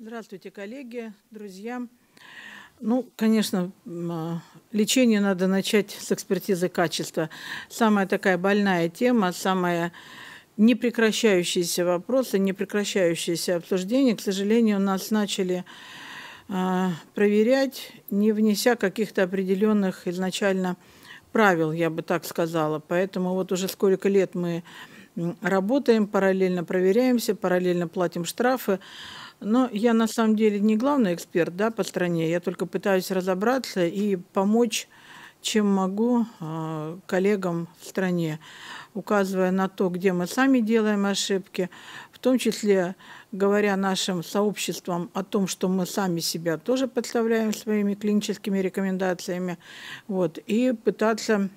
Здравствуйте, коллеги, друзья. Ну, конечно, а, лечение надо начать с экспертизы качества. Самая такая больная тема, самая непрекращающиеся вопросы, непрекращающиеся обсуждения, к сожалению, нас начали а, проверять, не внеся каких-то определенных изначально правил, я бы так сказала. Поэтому вот уже сколько лет мы работаем параллельно, проверяемся, параллельно платим штрафы. Но я на самом деле не главный эксперт да, по стране, я только пытаюсь разобраться и помочь, чем могу, а, коллегам в стране, указывая на то, где мы сами делаем ошибки, в том числе говоря нашим сообществам о том, что мы сами себя тоже подставляем своими клиническими рекомендациями, вот, и пытаться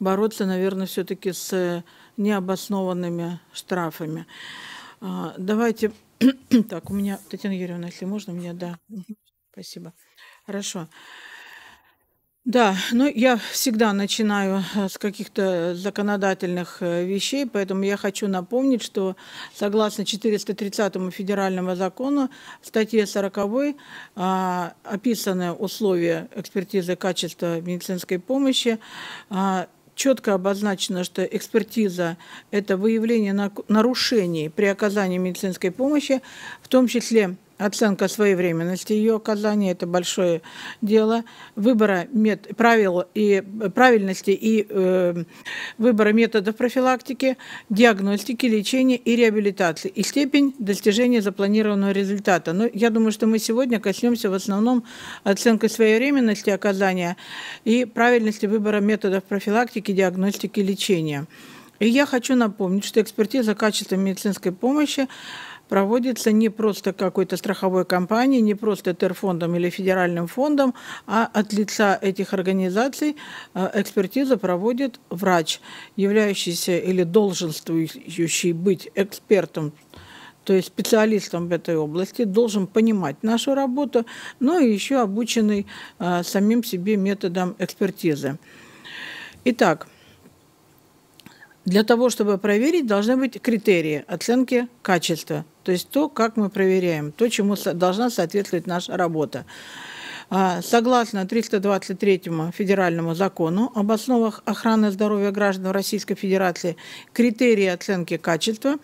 бороться, наверное, все-таки с э, необоснованными штрафами. А, давайте, так, у меня, Татьяна Юрьевна, если можно, меня, да, спасибо. Хорошо. Да, ну я всегда начинаю э, с каких-то законодательных э, вещей, поэтому я хочу напомнить, что согласно 430 федеральному закону, в статье 40 а, описаны условия экспертизы качества медицинской помощи. А, четко обозначено, что экспертиза – это выявление нарушений при оказании медицинской помощи, в том числе Оценка своевременности ее оказания – это большое дело. Выбора мет, правил и правильности и э, выбора методов профилактики, диагностики, лечения и реабилитации. И степень достижения запланированного результата. Но ну, я думаю, что мы сегодня коснемся в основном оценки своевременности оказания и правильности выбора методов профилактики, диагностики, лечения. И я хочу напомнить, что экспертиза качества медицинской помощи проводится не просто какой-то страховой компанией, не просто терфондом или федеральным фондом, а от лица этих организаций э, экспертиза проводит врач, являющийся или долженствующий быть экспертом то есть специалистом в этой области, должен понимать нашу работу, но и еще обученный э, самим себе методом экспертизы. Итак, для того, чтобы проверить, должны быть критерии оценки качества. То есть то, как мы проверяем, то, чему должна соответствовать наша работа. А, согласно 323 федеральному закону об основах охраны здоровья граждан Российской Федерации, критерии оценки качества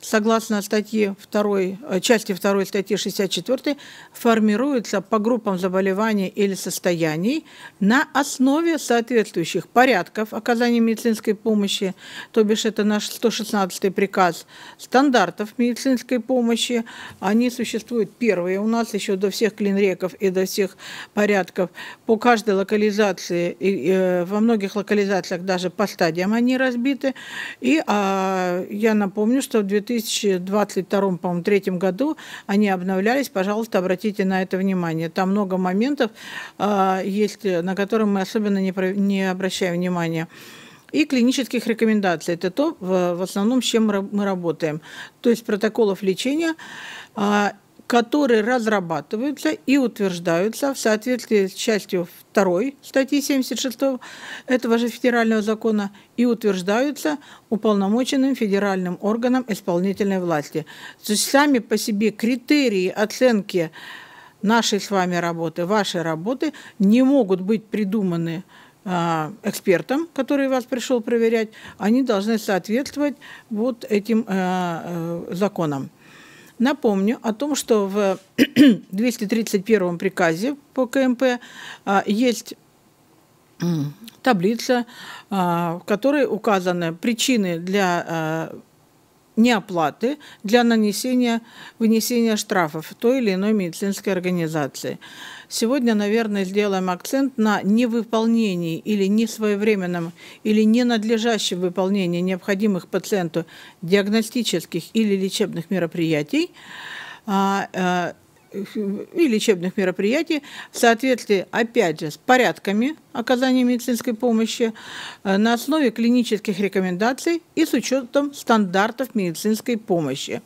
согласно статье 2, э, части 2 статьи 64, формируются по группам заболеваний или состояний на основе соответствующих порядков оказания медицинской помощи, то бишь это наш 116 приказ стандартов медицинской помощи. Они существуют первые у нас еще до всех клинреков и до всех порядков. По каждой локализации, и, и, э, во многих локализациях даже по стадиям они разбиты. И а, я напомню, что в 2000 2022, по-моему, третьем году они обновлялись. Пожалуйста, обратите на это внимание. Там много моментов э, есть, на которые мы особенно не, про, не обращаем внимания и клинических рекомендаций. Это то, в основном, с чем мы работаем. То есть протоколов лечения а, которые разрабатываются и утверждаются в соответствии с частью 2 статьи 76 этого же федерального закона и утверждаются уполномоченным федеральным органом исполнительной власти. То есть сами по себе критерии оценки нашей с вами работы, вашей работы не могут быть придуманы а, экспертам, который вас пришел проверять, они должны соответствовать вот этим а, э, законам. Напомню о том, что в 231 приказе по КМП а, есть таблица, а, в которой указаны причины для а, неоплаты для нанесения, вынесения штрафов той или иной медицинской организации. Сегодня, наверное, сделаем акцент на невыполнении или несвоевременном или ненадлежащем выполнении необходимых пациенту диагностических или лечебных мероприятий а, э, и лечебных мероприятий в соответствии, опять же, с порядками оказания медицинской помощи э, на основе клинических рекомендаций и с учетом стандартов медицинской помощи.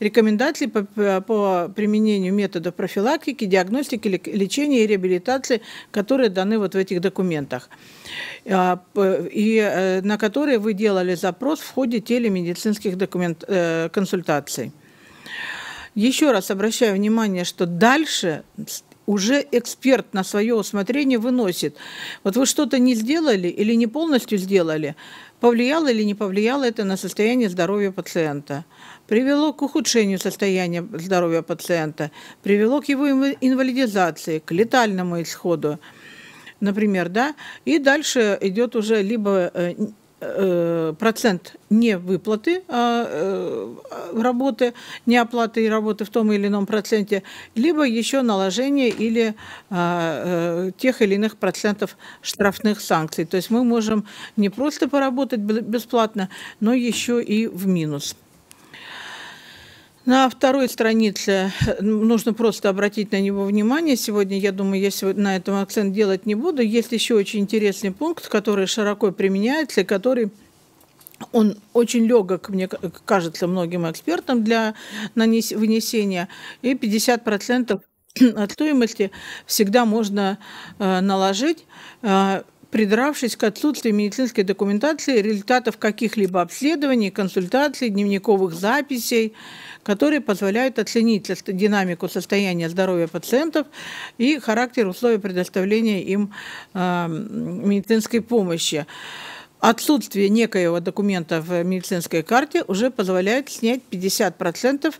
Рекомендации по, э, по применению методов профилактики, диагностики, лечения и реабилитации, которые даны вот в этих документах, а, и э, на которые вы делали запрос в ходе телемедицинских документ, консультаций. Еще раз обращаю внимание, что дальше уже эксперт на свое усмотрение выносит. Вот вы что-то не сделали или не полностью сделали, повлияло или не повлияло это на состояние здоровья пациента. Привело к ухудшению состояния здоровья пациента, привело к его инвалидизации, к летальному исходу например, да, и дальше идет уже либо э, Э, процент не выплаты а, э, работы, не оплаты работы в том или ином проценте, либо еще наложение или а, э, тех или иных процентов штрафных санкций. То есть мы можем не просто поработать бесплатно, но еще и в минус. На второй странице э, нужно просто обратить на него внимание. Сегодня, я думаю, я сегодня на этом акцент делать не буду. Есть еще очень интересный пункт, который широко применяется который он очень легок, мне кажется, многим экспертам для нанес... вынесения. И 50% от стоимости всегда можно э, наложить. Э, придравшись к отсутствию медицинской документации результатов каких-либо обследований, консультаций, дневниковых записей, которые позволяют оценить динамику состояния здоровья пациентов и характер условий предоставления им эм, медицинской помощи. Отсутствие некоего документа в медицинской карте уже позволяет снять 50%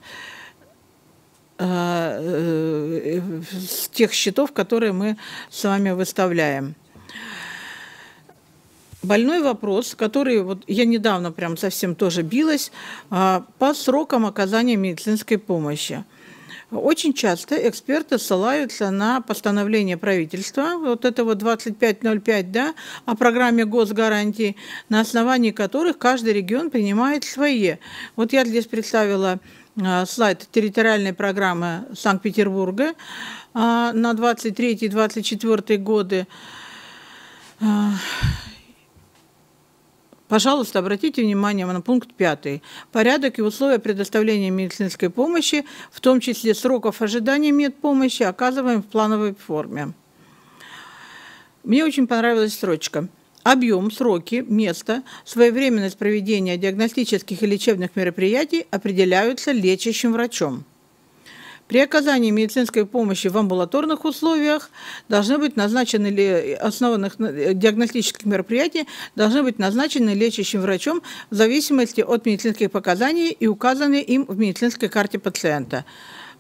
э, э, с тех счетов, которые мы с вами выставляем больной вопрос, который вот я недавно прям совсем тоже билась а, по срокам оказания медицинской помощи. Очень часто эксперты ссылаются на постановление правительства, вот это вот 2505, да, о программе госгарантий, на основании которых каждый регион принимает свои. Вот я здесь представила а, слайд территориальной программы Санкт-Петербурга а, на 23-24 годы. Пожалуйста, обратите внимание на пункт 5. Порядок и условия предоставления медицинской помощи, в том числе сроков ожидания медпомощи, оказываем в плановой форме. Мне очень понравилась строчка объем, сроки, место, своевременность проведения диагностических и лечебных мероприятий определяются лечащим врачом. При оказании медицинской помощи в амбулаторных условиях должны быть назначены ли основанных э, диагностических мероприятий должны быть назначены лечащим врачом в зависимости от медицинских показаний и указаны им в медицинской карте пациента.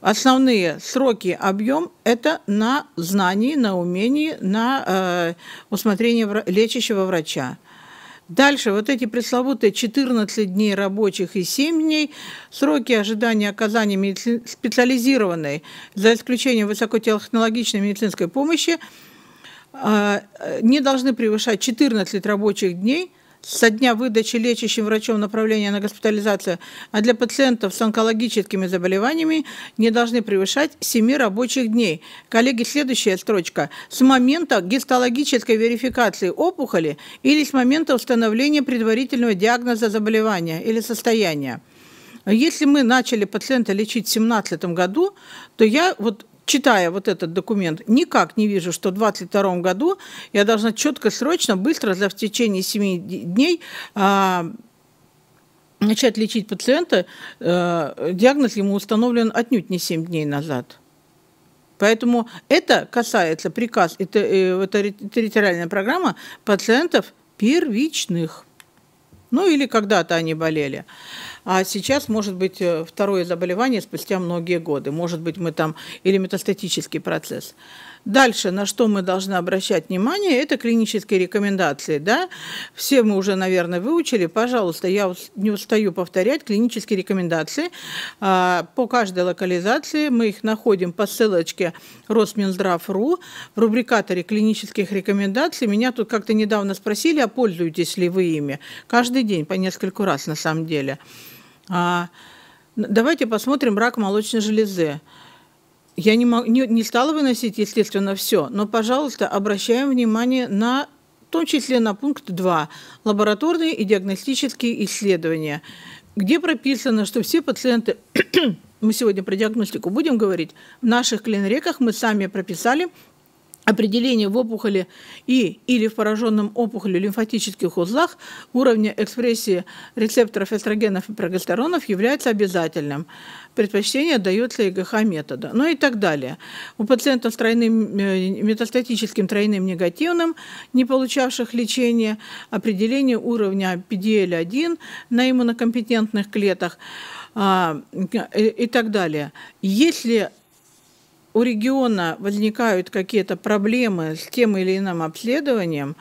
Основные сроки, объем – это на знании, на умении, на э, усмотрение лечащего врача. Дальше вот эти пресловутые 14 дней рабочих и 7 дней, сроки ожидания оказания медици... специализированной, за исключением высокотехнологичной медицинской помощи, а, э, не должны превышать 14 рабочих дней – со дня выдачи лечащим врачом направления на госпитализацию, а для пациентов с онкологическими заболеваниями не должны превышать 7 рабочих дней. Коллеги, следующая строчка. С момента гистологической верификации опухоли или с момента установления предварительного диагноза заболевания или состояния. Если мы начали пациента лечить в 2017 году, то я вот читая вот этот документ, никак не вижу, что в 2022 году я должна четко, срочно, быстро, за в течение 7 дней а, начать лечить пациента. А, диагноз ему установлен отнюдь не 7 дней назад. Поэтому это касается приказ, это, э, это территориальная программа пациентов первичных. Ну или когда-то они болели. А сейчас может быть э, второе заболевание спустя многие годы. Может быть, мы там или метастатический процесс. Дальше, на что мы должны обращать внимание, это клинические рекомендации. Да? Все мы уже, наверное, выучили. Пожалуйста, я не устаю повторять клинические рекомендации. А, по каждой локализации мы их находим по ссылочке Росминздрав.ру в рубрикаторе клинических рекомендаций. Меня тут как-то недавно спросили, а пользуетесь ли вы ими? Каждый день, по нескольку раз на самом деле. А, давайте посмотрим рак молочной железы. Я не, мог, не, не стала выносить, естественно, все, но, пожалуйста, обращаем внимание на, в том числе на пункт 2, лабораторные и диагностические исследования, где прописано, что все пациенты, мы сегодня про диагностику будем говорить, в наших клинреках мы сами прописали определение в опухоли и или в пораженном опухолью лимфатических узлах уровня экспрессии рецепторов эстрогенов и прогестеронов является обязательным. Предпочтение дается ЭГХ метода. Ну и так далее. У пациентов с тройным, э, метастатическим тройным негативным, не получавших лечения, определение уровня PDL-1 на иммунокомпетентных клетках а, и так далее. Если у региона возникают какие-то проблемы с тем или иным обследованием,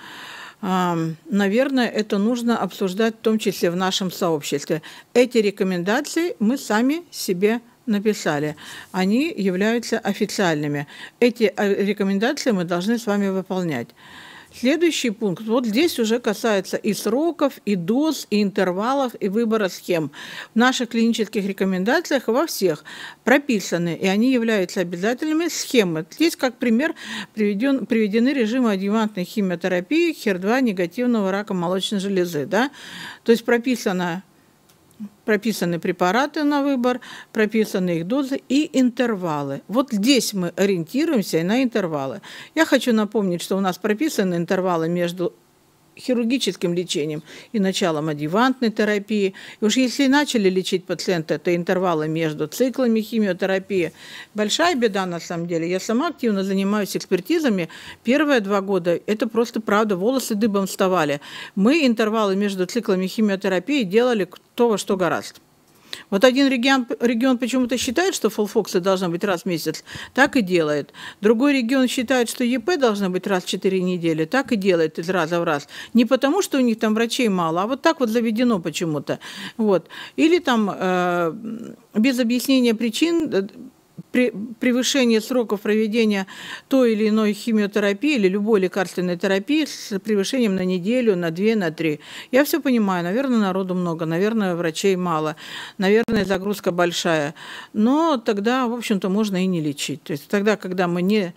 а, наверное, это нужно обсуждать в том числе в нашем сообществе. Эти рекомендации мы сами себе написали. Они являются официальными. Эти э, рекомендации мы должны с вами выполнять. Следующий пункт, вот здесь уже касается и сроков, и доз, и интервалов, и выбора схем. В наших клинических рекомендациях во всех прописаны, и они являются обязательными, схемы. Здесь, как пример, приведен, приведены режимы адъювантной химиотерапии, хер-2 негативного рака молочной железы. Да? То есть прописано прописаны препараты на выбор, прописаны их дозы и интервалы. Вот здесь мы ориентируемся на интервалы. Я хочу напомнить, что у нас прописаны интервалы между хирургическим лечением и началом адъювантной терапии. И уж если начали лечить пациента, то интервалы между циклами химиотерапии. Большая беда на самом деле. Я сама активно занимаюсь экспертизами. Первые два года это просто правда, волосы дыбом вставали. Мы интервалы между циклами химиотерапии делали то во что гораздо. Вот один регион, регион почему-то считает, что фолфоксы должна быть раз в месяц, так и делает. Другой регион считает, что ЕП должно быть раз в 4 недели, так и делает из раза в раз. Не потому, что у них там врачей мало, а вот так вот заведено почему-то. Вот. Или там э, без объяснения причин э, превышение сроков проведения той или иной химиотерапии или любой лекарственной терапии с превышением на неделю, на две, на три. Я все понимаю, наверное, народу много, наверное, врачей мало, наверное, загрузка большая. Но тогда, в общем-то, можно и не лечить. То есть тогда, когда мы не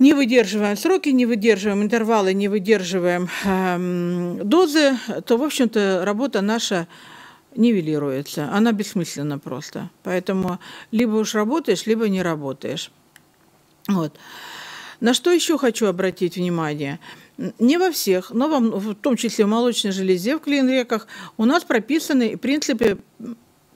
не выдерживаем сроки, не выдерживаем интервалы, не выдерживаем эм, дозы, то, в общем-то, работа наша нивелируется. Она бессмысленна просто. Поэтому либо уж работаешь, либо не работаешь. Вот. На что еще хочу обратить внимание? Не во всех, но в том числе в молочной железе, в клин у нас прописаны принципы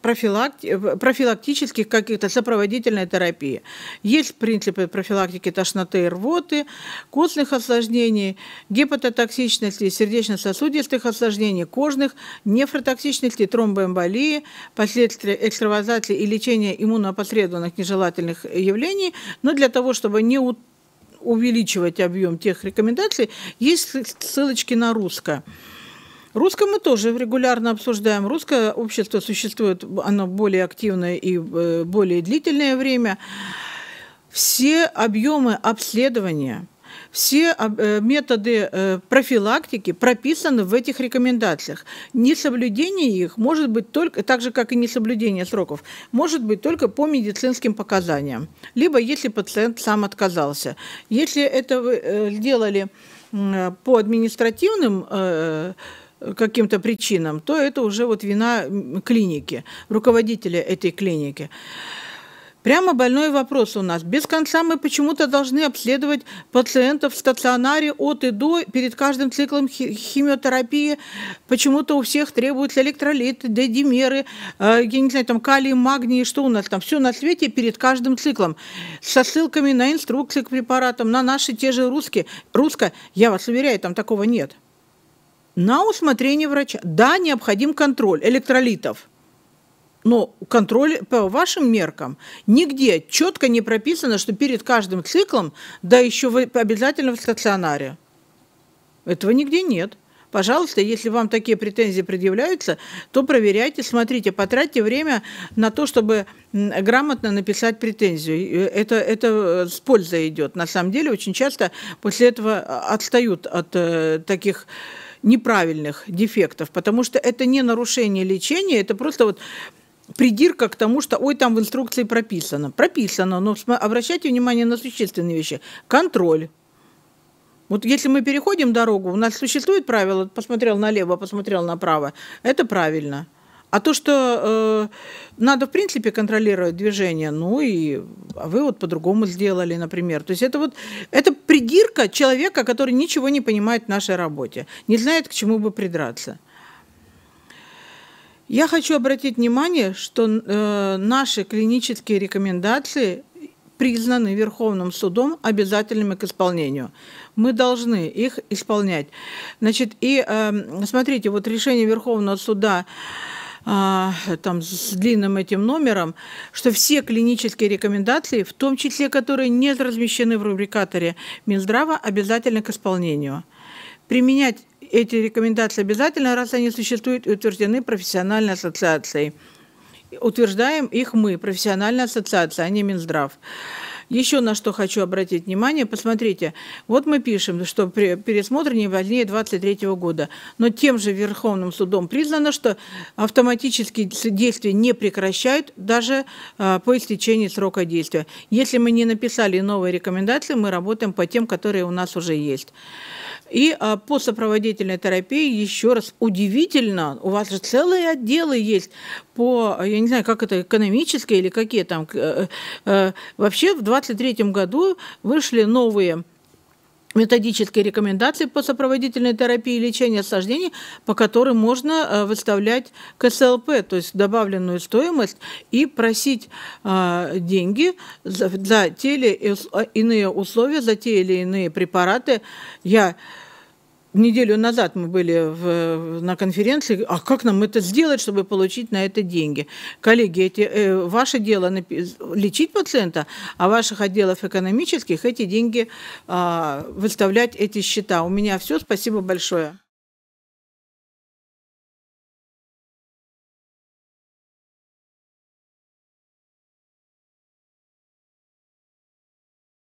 профилакти э, профилактических каких-то сопроводительной терапии. Есть принципы профилактики тошноты и рвоты, костных осложнений, гепатотоксичности, сердечно-сосудистых осложнений, кожных, нефротоксичности, тромбоэмболии, последствия экстравазации и лечения иммунопосредованных нежелательных явлений. Но для того, чтобы не увеличивать объем тех рекомендаций, есть ссылочки на русское. Русское мы тоже регулярно обсуждаем. Русское общество существует, оно более активное и э, более длительное время. Все объемы обследования, все э, методы э, профилактики прописаны в этих рекомендациях. Несоблюдение их может быть только, так же как и несоблюдение сроков, может быть только по медицинским показаниям, либо если пациент сам отказался. Если это вы делали по административным каким-то причинам, то это уже вот вина клиники, руководителя этой клиники. Прямо больной вопрос у нас. Без конца мы почему-то должны обследовать пациентов в стационаре от и до. Перед каждым циклом химиотерапии почему-то у всех требуются электролиты, дедимеры, э, я не знаю, там калий, магний, что у нас там. Все на свете перед каждым циклом. Со ссылками на инструкции к препаратам, на наши те же русские. Русско, я вас уверяю, там такого нет. На усмотрение врача. Да, необходим контроль электролитов. Но контроль по вашим меркам нигде четко не прописано, что перед каждым циклом, да еще в, обязательно в стационаре. Этого нигде нет. Пожалуйста, если вам такие претензии предъявляются, то проверяйте, смотрите, потратьте время на то, чтобы грамотно написать претензию. Э, это, это э, с пользой идет. На самом деле, очень часто после этого э, отстают от таких неправильных дефектов, потому что это не нарушение лечения, это просто вот придирка к тому, что ой, там в инструкции прописано. Прописано, но обращайте внимание на существенные вещи. Контроль. Вот если мы переходим дорогу, у нас существует правило, посмотрел налево, посмотрел направо, это правильно. А то, что э, надо, в принципе, контролировать движение, ну и а вы вот по-другому сделали, например. То есть это вот это придирка человека, который ничего не понимает в нашей работе, не знает, к чему бы придраться. Я хочу обратить внимание, что э, наши клинические рекомендации признаны Верховным судом обязательными к исполнению. Мы должны их исполнять. Значит, и э, смотрите, вот решение Верховного суда а, там, с длинным этим номером, что все клинические рекомендации, в том числе которые не размещены в рубрикаторе Минздрава, обязательны к исполнению. Применять эти рекомендации обязательно, раз они существуют и утверждены профессиональной ассоциацией. Утверждаем их мы, профессиональная ассоциация, а не Минздрав. Еще на что хочу обратить внимание, посмотрите, вот мы пишем, что при пересмотре не позднее 23 года, но тем же Верховным судом признано, что автоматические действия не прекращают даже а, по истечении срока действия. Если мы не написали новые рекомендации, мы работаем по тем, которые у нас уже есть. И а, по сопроводительной терапии, еще раз, удивительно, у вас же целые отделы есть по, я не знаю, как это, экономическое или какие там, э, э, вообще в 20 2023 году вышли новые методические рекомендации по сопроводительной терапии и лечению осложнений, по которым можно э, выставлять КСЛП, то есть добавленную стоимость, и просить э, деньги за, за те или э, иные условия, за те или иные препараты. Я неделю назад мы были в, на конференции, а как нам это сделать, чтобы получить на это деньги? Коллеги, эти, э, ваше дело лечить пациента, а ваших отделов экономических эти деньги э, выставлять, эти счета. У меня все, спасибо большое.